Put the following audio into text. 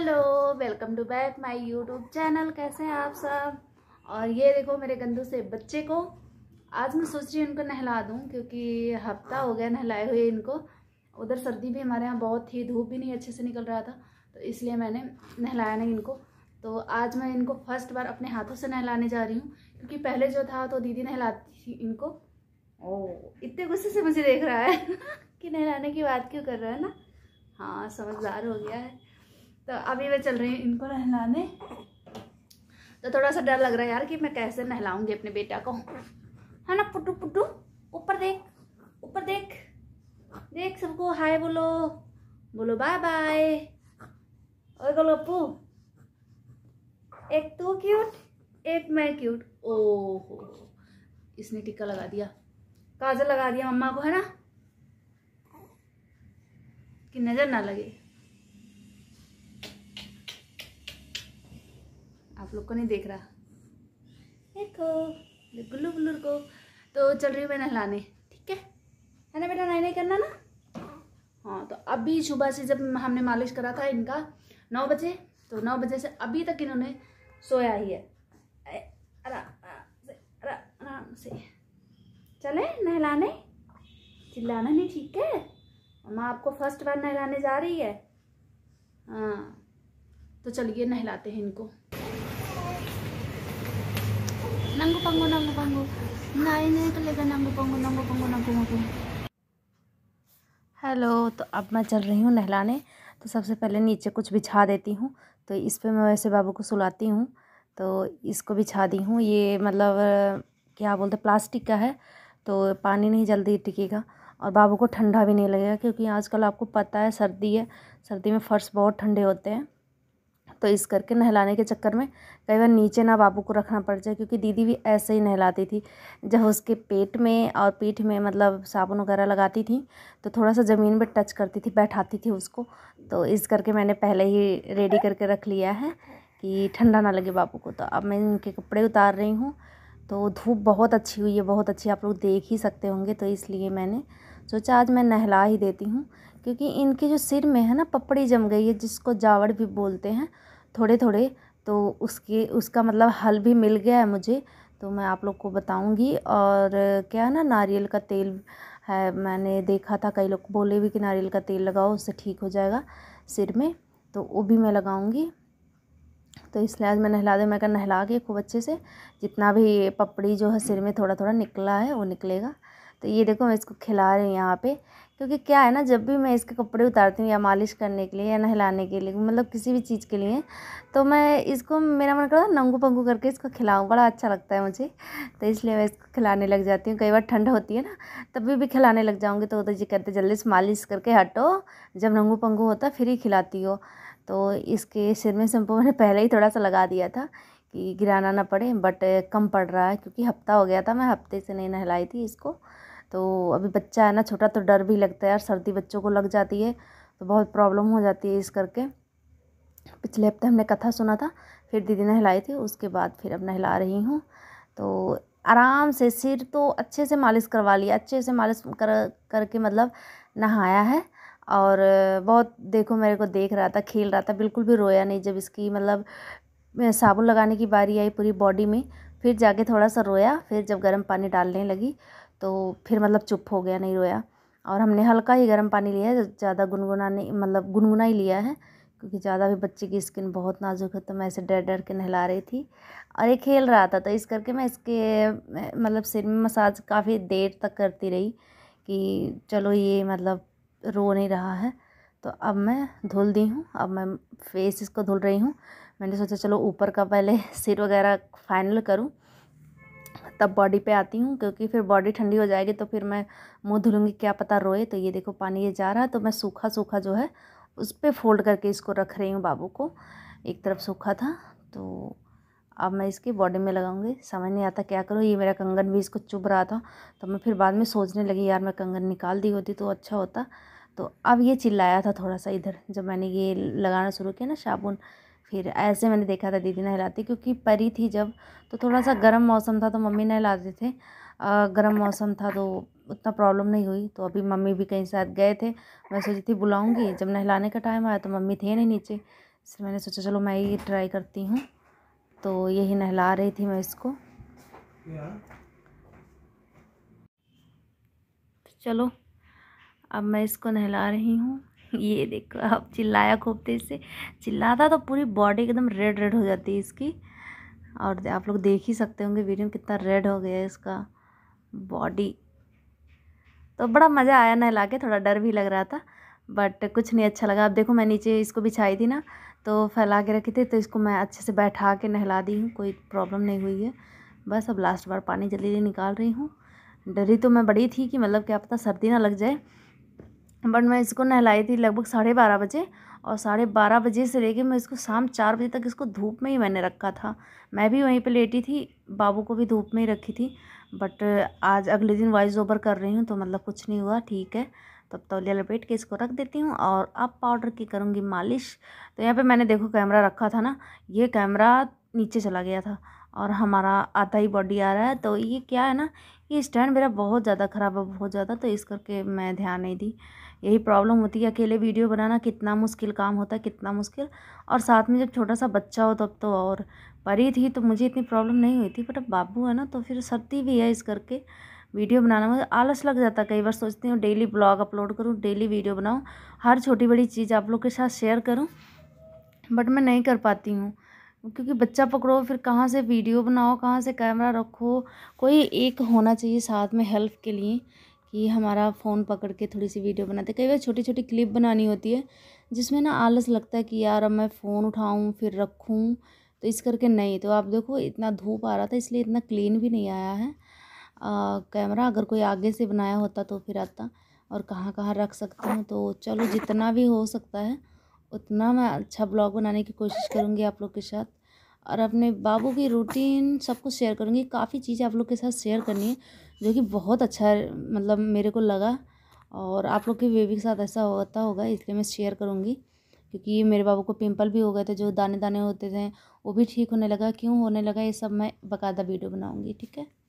Hello welcome to back my YouTube channel कैसे हैं आप सब और ये देखो मेरे गंदू से बच्चे को आज मैं सोच रही हूँ इनको नहला दूँ क्योंकि हफ्ता हो गया नहलाए हुए इनको उधर सर्दी भी हमारे यहाँ बहुत थी धूप भी नहीं अच्छे से निकल रहा था तो इसलिए मैंने नहलाया नहीं इनको तो आज मैं इनको फर्स्ट बार अपने हाथों से नहलाने जा रही हूँ क्योंकि पहले जो था तो दीदी नहलाती थी इनको ओ इतने गुस्से से मुझे देख रहा है कि नहलाने की बात क्यों कर रहा है ना हाँ समझदार हो गया है तो अभी वे चल रही हूँ इनको नहलाने तो थोड़ा सा डर लग रहा है यार कि मैं कैसे नहलाऊंगी अपने बेटा को है ना पुटू पुटू ऊपर देख ऊपर देख देख सबको हाय बोलो बोलो बाय बाय और बोलो अपू एक तू क्यूट एक मैं क्यूट ओहो इसने टीका लगा दिया काजल लगा दिया मम्मा को है ना कि नज़र ना लगे आप लोग को नहीं देख रहा देखो गुल्लू गुल्लू को तो चल रही हूँ मैं नहलाने ठीक है है ना बेटा नहीं नहीं करना ना हाँ तो अभी सुबह से जब हमने मालिश करा था इनका नौ बजे तो नौ बजे से अभी तक इन्होंने सोया ही है आराम से चले नहलाने चिल्लाना नहीं ठीक है माँ आपको फर्स्ट बार नहलाने जा रही है हाँ तो चलिए नहलाते हैं इनको Nanggo panggo, nanggo panggo. Nain नहीं चलेगा नंगो पंगो नंगो पंगो नंगो पंगो हेलो तो अब मैं चल रही हूँ नहलाने तो सबसे पहले नीचे कुछ बिछा देती हूँ तो इस पर मैं वैसे बाबू को सुलाती हूँ तो इसको बिछा दी हूँ ये मतलब क्या बोलते प्लास्टिक का है तो पानी नहीं जल्दी टिकेगा और बाबू को ठंडा भी नहीं लगेगा क्योंकि आजकल आपको पता है सर्दी है सर्दी में फ़र्श बहुत ठंडे होते हैं तो इस करके नहलाने के चक्कर में कई बार नीचे ना बाबू को रखना पड़ जाए क्योंकि दीदी भी ऐसे ही नहलाती थी जब उसके पेट में और पीठ में मतलब साबुन वगैरह लगाती थी तो थोड़ा सा ज़मीन पर टच करती थी बैठाती थी उसको तो इस करके मैंने पहले ही रेडी करके रख लिया है कि ठंडा ना लगे बाबू को तो अब मैं इनके कपड़े उतार रही हूँ तो धूप बहुत अच्छी हुई है बहुत अच्छी आप लोग देख ही सकते होंगे तो इसलिए मैंने सोचा आज मैं नहला ही देती हूँ क्योंकि इनके जो सिर में है ना पपड़ी जम गई है जिसको जावड़ भी बोलते हैं थोड़े थोड़े तो उसके उसका मतलब हल भी मिल गया है मुझे तो मैं आप लोग को बताऊंगी और क्या है ना नारियल का तेल है मैंने देखा था कई लोग बोले भी कि नारियल का तेल लगाओ उससे ठीक हो जाएगा सिर में तो वो भी मैं लगाऊंगी तो इसलिए आज मैं नहला दे मैं कर नहला के खूब अच्छे से जितना भी पपड़ी जो है सिर में थोड़ा थोड़ा निकला है वो निकलेगा तो ये देखो मैं इसको खिला रही हूँ यहाँ पे क्योंकि क्या है ना जब भी मैं इसके कपड़े उतारती हूँ या मालिश करने के लिए या नहलाने के लिए मतलब किसी भी चीज़ के लिए तो मैं इसको मेरा मन करता है नंगू पंगू करके इसको खिलाऊँ बड़ा अच्छा लगता है मुझे तो इसलिए मैं इसको खिलाने लग जाती हूँ कई बार ठंड होती है ना तभी भी खिलाने लग जाऊँगी तो तो जी कहते जल्दी से मालिश करके हटो जब नंगू पंगू होता फिर ही खिलाती हो तो इसके सिर में शैम्पू मैंने पहले ही थोड़ा सा लगा दिया था कि गिराना ना पड़े बट कम पड़ रहा है क्योंकि हफ्ता हो गया था मैं हफ्ते से नहीं नहलाई थी इसको तो अभी बच्चा है ना छोटा तो डर भी लगता है यार सर्दी बच्चों को लग जाती है तो बहुत प्रॉब्लम हो जाती है इस करके पिछले हफ्ते हमने कथा सुना था फिर दीदी ने हिलाई थी उसके बाद फिर अब नहला रही हूँ तो आराम से सिर तो अच्छे से मालिश करवा लिया अच्छे से मालिश कर करके मतलब नहाया है और बहुत देखो मेरे को देख रहा था खेल रहा था बिल्कुल भी रोया नहीं जब इसकी मतलब साबुन लगाने की बारी आई पूरी बॉडी में फिर जाके थोड़ा सा रोया फिर जब गर्म पानी डालने लगी तो फिर मतलब चुप हो गया नहीं रोया और हमने हल्का ही गर्म पानी लिया है ज़्यादा गुनगुना नहीं मतलब गुनगुना ही लिया है क्योंकि ज़्यादा भी बच्चे की स्किन बहुत नाजुक है तो मैं ऐसे डर डर के नहला रही थी और ये खेल रहा था तो इस करके मैं इसके मतलब सिर में मसाज काफ़ी देर तक करती रही कि चलो ये मतलब रो नहीं रहा है तो अब मैं धुल दी हूँ अब मैं फेस इसको धुल रही हूँ मैंने सोचा चलो ऊपर का पहले सिर वगैरह फाइनल करूँ तब बॉडी पे आती हूँ क्योंकि फिर बॉडी ठंडी हो जाएगी तो फिर मैं मुँह धुलूँगी क्या पता रोए तो ये देखो पानी ये जा रहा है तो मैं सूखा सूखा जो है उस पर फोल्ड करके इसको रख रही हूँ बाबू को एक तरफ सूखा था तो अब मैं इसकी बॉडी में लगाऊंगी समझ नहीं आता क्या करूँ ये मेरा कंगन भी इसको चुभ रहा था तो मैं फिर बाद में सोचने लगी यार मैं कंगन निकाल दी होती तो अच्छा होता तो अब ये चिल्लाया था थोड़ा सा इधर जब मैंने ये लगाना शुरू किया ना साबुन फिर ऐसे मैंने देखा था दीदी नहलाती क्योंकि परी थी जब तो थोड़ा सा गर्म मौसम था तो मम्मी नहलाते थे गर्म मौसम था तो उतना प्रॉब्लम नहीं हुई तो अभी मम्मी भी कहीं साथ गए थे मैं सोची थी बुलाऊंगी जब नहलाने का टाइम आया तो मम्मी थे नहीं नीचे इसलिए मैंने सोचा चलो मैं ही ट्राई करती हूँ तो यही नहला रही थी मैं इसको तो चलो अब मैं इसको नहला रही हूँ ये देखो आप चिल्लाया खूब तेज से चिल्लाता तो पूरी बॉडी एकदम रेड रेड हो जाती है इसकी और आप लोग देख ही सकते होंगे वीडियो में कितना रेड हो गया है इसका बॉडी तो बड़ा मज़ा आया नहला के थोड़ा डर भी लग रहा था बट कुछ नहीं अच्छा लगा अब देखो मैं नीचे इसको बिछाई थी ना तो फैला के रखी थी तो इसको मैं अच्छे से बैठा के नहला दी हूँ कोई प्रॉब्लम नहीं हुई है बस अब लास्ट बार पानी जल्दी जल्दी निकाल रही हूँ डरी तो मैं बड़ी थी कि मतलब क्या पता सर्दी ना लग जाए बट मैं इसको नहलाई थी लगभग साढ़े बारह बजे और साढ़े बारह बजे से लेके मैं इसको शाम चार बजे तक इसको धूप में ही मैंने रखा था मैं भी वहीं पे लेटी थी बाबू को भी धूप में ही रखी थी बट आज अगले दिन वॉइस ओवर कर रही हूँ तो मतलब कुछ नहीं हुआ ठीक है तब तौलिया तो लपेट के इसको रख देती हूँ और अब पाउडर की करूँगी मालिश तो यहाँ पर मैंने देखो कैमरा रखा था ना ये कैमरा नीचे चला गया था और हमारा आता ही बॉडी आ रहा है तो ये क्या है ना ये स्टैंड मेरा बहुत ज़्यादा ख़राब है बहुत ज़्यादा तो इस करके मैं ध्यान नहीं दी यही प्रॉब्लम होती है अकेले वीडियो बनाना कितना मुश्किल काम होता है कितना मुश्किल और साथ में जब छोटा सा बच्चा हो तब तो और परी थी तो मुझे इतनी प्रॉब्लम नहीं हुई थी बट अब बाबू है ना तो फिर सर्दी भी है इस करके वीडियो बनाना मुझे आलस लग जाता कई बार सोचती हूँ डेली ब्लॉग अपलोड करूँ डेली वीडियो बनाऊँ हर छोटी बड़ी चीज़ आप लोग के साथ शेयर करूँ बट मैं नहीं कर पाती हूँ क्योंकि बच्चा पकड़ो फिर कहाँ से वीडियो बनाओ कहाँ से कैमरा रखो कोई एक होना चाहिए साथ में हेल्प के लिए कि हमारा फ़ोन पकड़ के थोड़ी सी वीडियो बनाते कई बार छोटी छोटी क्लिप बनानी होती है जिसमें ना आलस लगता है कि यार अब मैं फ़ोन उठाऊँ फिर रखूँ तो इस करके नहीं तो आप देखो इतना धूप आ रहा था इसलिए इतना क्लीन भी नहीं आया है आ, कैमरा अगर कोई आगे से बनाया होता तो फिर आता और कहाँ कहाँ रख सकते हैं तो चलो जितना भी हो सकता है उतना मैं अच्छा ब्लॉग बनाने की कोशिश करूँगी आप लोग के साथ और अपने बाबू की रूटीन सब कुछ शेयर करूँगी काफ़ी चीज़ें आप लोग के साथ शेयर करनी है जो कि बहुत अच्छा मतलब मेरे को लगा और आप लोग के बेबी के साथ ऐसा होता होगा इसलिए मैं शेयर करूँगी क्योंकि मेरे बाबू को पिंपल भी हो गए थे जो दाने दाने होते थे वो भी ठीक होने लगा क्यों होने लगा ये सब मैं बाकायदा वीडियो बनाऊँगी ठीक है